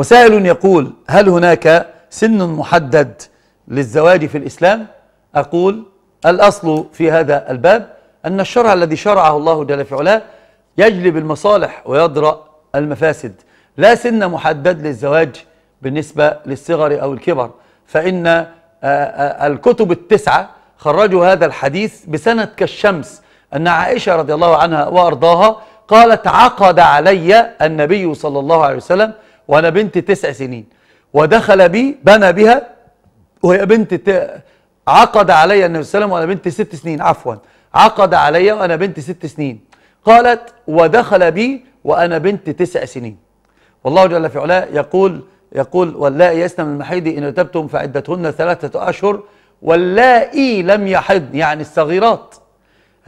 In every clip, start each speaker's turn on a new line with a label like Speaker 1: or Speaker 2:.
Speaker 1: وسائل يقول هل هناك سن محدد للزواج في الإسلام أقول الأصل في هذا الباب أن الشرع الذي شرعه الله جل في علاه يجلب المصالح ويدرأ المفاسد لا سن محدد للزواج بالنسبة للصغر أو الكبر فإن آه، آه، الكتب التسعة خرجوا هذا الحديث بسند كالشمس أن عائشة رضي الله عنها وأرضاها قالت عقد علي النبي صلى الله عليه وسلم وانا بنت تسع سنين ودخل بي بنى بها وهي بنت ت... عقد علي النبي صلى الله عليه وسلم وانا بنت ست سنين عفوا عقد علي وانا بنت ست سنين قالت ودخل بي وانا بنت تسع سنين والله جل في علاه يقول يقول واللائي يسلم من المحيض ان ارتبتم فعدتهن ثلاثه اشهر واللائي لم يحضن يعني الصغيرات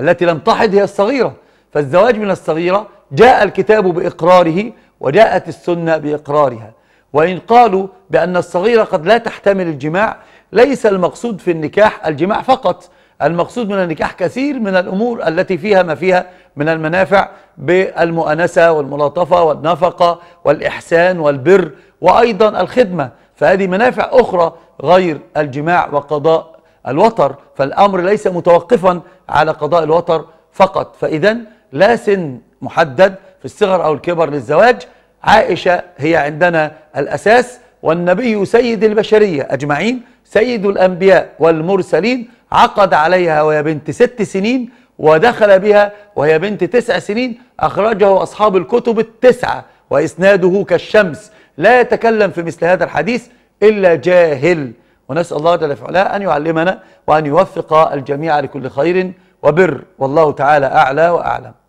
Speaker 1: التي لم تحض هي الصغيره فالزواج من الصغيره جاء الكتاب باقراره وجاءت السنة بإقرارها وإن قالوا بأن الصغيرة قد لا تحتمل الجماع ليس المقصود في النكاح الجماع فقط المقصود من النكاح كثير من الأمور التي فيها ما فيها من المنافع بالمؤانسة والملاطفة والنفقة والإحسان والبر وأيضا الخدمة فهذه منافع أخرى غير الجماع وقضاء الوتر فالأمر ليس متوقفا على قضاء الوتر فقط فإذا لا سن محدد في الصغر أو الكبر للزواج عائشة هي عندنا الأساس والنبي سيد البشرية أجمعين سيد الأنبياء والمرسلين عقد عليها وهي بنت ست سنين ودخل بها وهي بنت تسع سنين أخرجه أصحاب الكتب التسعة وإسناده كالشمس لا يتكلم في مثل هذا الحديث إلا جاهل ونسأل الله جل وعلا أن يعلمنا وأن يوفق الجميع لكل خير وبر والله تعالى أعلى وأعلم